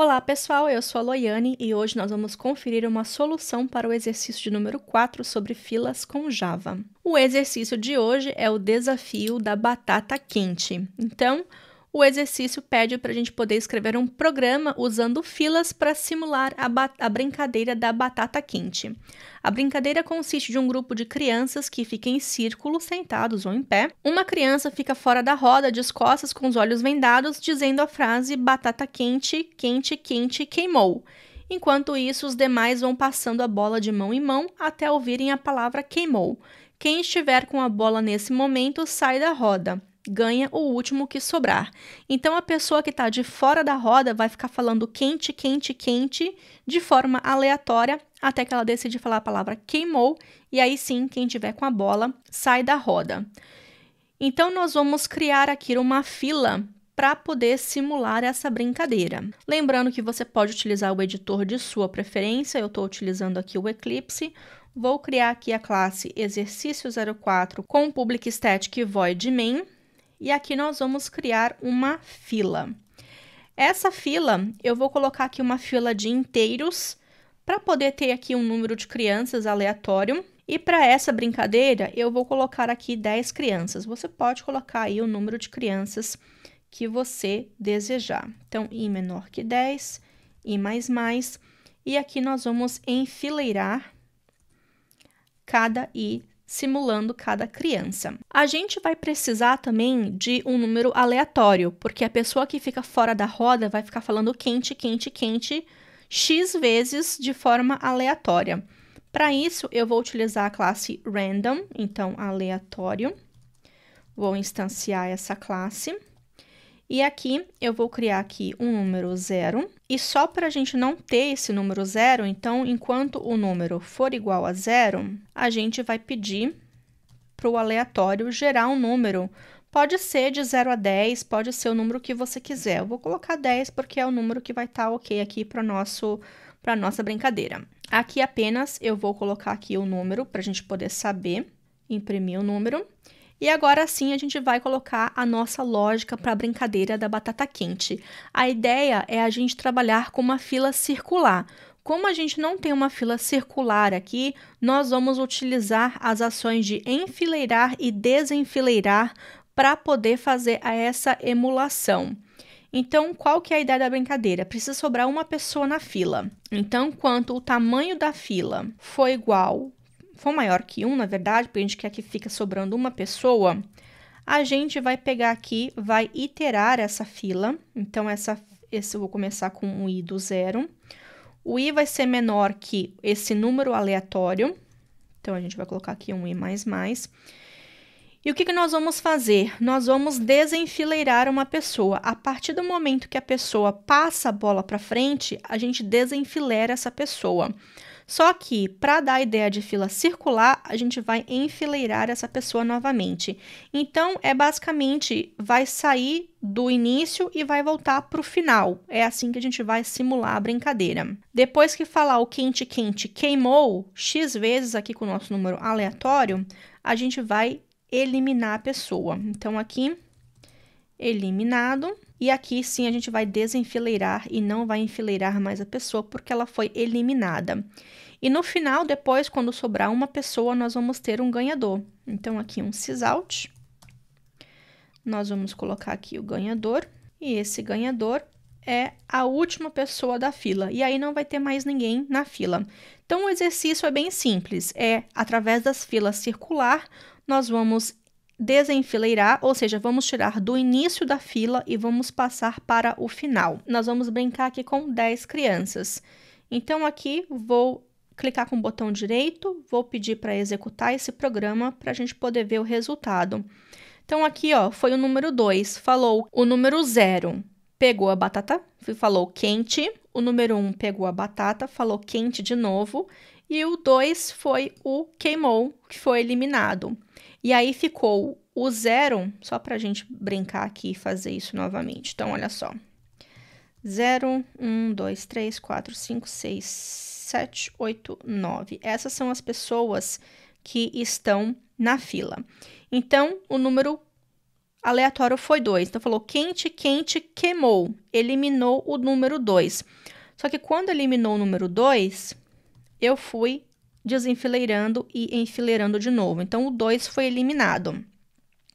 Olá pessoal, eu sou a Loiane e hoje nós vamos conferir uma solução para o exercício de número 4 sobre filas com Java. O exercício de hoje é o desafio da batata quente. Então, o exercício pede para a gente poder escrever um programa usando filas para simular a, a, brincadeira da batata quente. A brincadeira consiste de um grupo de crianças que fica em círculo, sentados ou em pé. Uma criança fica fora da roda, de costas, com os olhos vendados, dizendo a frase batata quente, quente, quente, queimou. Enquanto isso, os demais vão passando a bola de mão em mão até ouvirem a palavra queimou. Quem estiver com a bola nesse momento sai da roda ganha o último que sobrar. Então a pessoa que está de fora da roda vai ficar falando quente, quente, quente de forma aleatória até que ela decide falar a palavra queimou e aí sim quem tiver com a bola sai da roda. Então nós vamos criar aqui uma fila para poder simular essa brincadeira. Lembrando que você pode utilizar o editor de sua preferência, eu estou utilizando aqui o Eclipse. Vou criar aqui a classe Exercício 04 com Public Static Void Main e aqui nós vamos criar uma fila. Essa fila, eu vou colocar aqui uma fila de inteiros para poder ter aqui um número de crianças aleatório. E para essa brincadeira, eu vou colocar aqui 10 crianças. Você pode colocar aí o número de crianças que você desejar. Então, i menor que 10, i mais mais. E aqui nós vamos enfileirar cada i simulando cada criança. A gente vai precisar também de um número aleatório, porque a pessoa que fica fora da roda vai ficar falando quente, quente, quente x vezes de forma aleatória. Para isso, eu vou utilizar a classe random, então aleatório. Vou instanciar essa classe. E aqui eu vou criar aqui um número zero. E só para a gente não ter esse número zero, então, enquanto o número for igual a zero, a gente vai pedir para o aleatório gerar um número. Pode ser de 0 a 10, pode ser o número que você quiser. Eu vou colocar 10 porque é o número que vai estar tá ok aqui para nosso para nossa brincadeira. Aqui apenas eu vou colocar aqui o número para a gente poder saber imprimir o número. E agora sim a gente vai colocar a nossa lógica para a brincadeira da batata quente. A ideia é a gente trabalhar com uma fila circular. Como a gente não tem uma fila circular aqui, nós vamos utilizar as ações de enfileirar e desenfileirar para poder fazer essa emulação. Então, qual que é a ideia da brincadeira? Precisa sobrar uma pessoa na fila. Então, quanto o tamanho da fila for igual for maior que 1, na verdade, porque a gente quer que fica sobrando uma pessoa, a gente vai pegar aqui, vai iterar essa fila. Então, essa, esse eu vou começar com um i do zero. O i vai ser menor que esse número aleatório. Então, a gente vai colocar aqui um i mais mais. E o que, que nós vamos fazer? Nós vamos desenfileirar uma pessoa. A partir do momento que a pessoa passa a bola para frente, a gente desenfileira essa pessoa. Só que, para dar a ideia de fila circular, a gente vai enfileirar essa pessoa novamente. Então, é basicamente, vai sair do início e vai voltar para o final. É assim que a gente vai simular a brincadeira. Depois que falar o quente, quente, queimou, x vezes aqui com o nosso número aleatório, a gente vai eliminar a pessoa. Então, aqui, eliminado. E aqui sim a gente vai desenfileirar e não vai enfileirar mais a pessoa porque ela foi eliminada. E no final, depois, quando sobrar uma pessoa, nós vamos ter um ganhador. Então, aqui um sysout. Nós vamos colocar aqui o ganhador. E esse ganhador é a última pessoa da fila. E aí não vai ter mais ninguém na fila. Então, o exercício é bem simples. É, através das filas circular, nós vamos desenfileirar, ou seja, vamos tirar do início da fila e vamos passar para o final. Nós vamos brincar aqui com 10 crianças. Então, aqui vou clicar com o botão direito, vou pedir para executar esse programa para a gente poder ver o resultado. Então, aqui ó, foi o número 2, falou o número 0, pegou a batata, falou quente, o número 1 um pegou a batata, falou quente de novo, e o 2 foi o queimou, que foi eliminado. E aí ficou o 0, só para a gente brincar aqui e fazer isso novamente. Então, olha só. 0, 1, 2, 3, 4, 5, 6, 7, 8, 9. Essas são as pessoas que estão na fila. Então, o número aleatório foi 2. Então, falou quente, quente, queimou. Eliminou o número 2. Só que quando eliminou o número 2, eu fui desenfileirando e enfileirando de novo. Então, o 2 foi eliminado.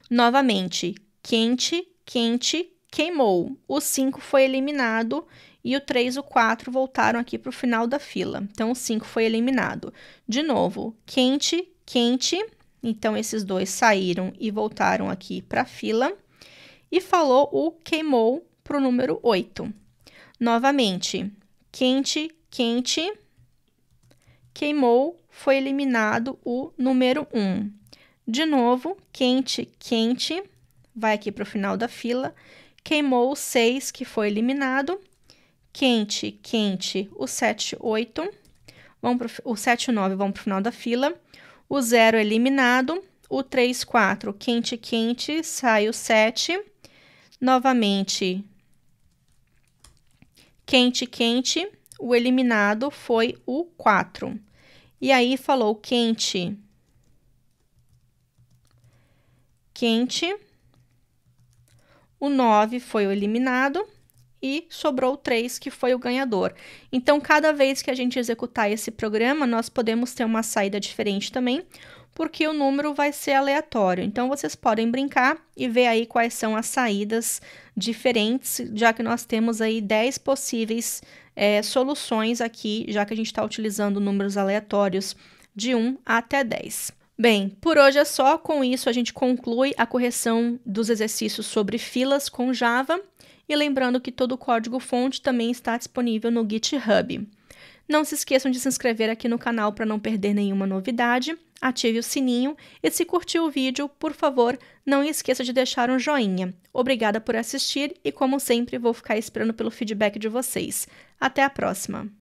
Novamente, quente, quente, queimou. O 5 foi eliminado e o 3 e o 4 voltaram aqui para o final da fila. Então, o 5 foi eliminado. De novo, quente, quente. Então, esses dois saíram e voltaram aqui para a fila. E falou o queimou para o número 8. Novamente, quente, quente Queimou, foi eliminado o número 1. De novo, quente, quente, vai aqui para o final da fila. Queimou o 6, que foi eliminado. Quente, quente, o 7, 8. Vamos pro, o 7 e o 9 vão para o final da fila. O 0 eliminado. O 3, 4, quente, quente, sai o 7. Novamente, quente, quente, o eliminado foi o 4. E aí falou quente. Quente. O 9 foi o eliminado e sobrou o 3 que foi o ganhador. Então, cada vez que a gente executar esse programa, nós podemos ter uma saída diferente também porque o número vai ser aleatório. Então, vocês podem brincar e ver aí quais são as saídas diferentes, já que nós temos aí 10 possíveis é, soluções aqui, já que a gente está utilizando números aleatórios de 1 até 10. Bem, por hoje é só. Com isso, a gente conclui a correção dos exercícios sobre filas com Java. E lembrando que todo o código-fonte também está disponível no GitHub. Não se esqueçam de se inscrever aqui no canal para não perder nenhuma novidade ative o sininho e se curtiu o vídeo, por favor, não esqueça de deixar um joinha. Obrigada por assistir e, como sempre, vou ficar esperando pelo feedback de vocês. Até a próxima!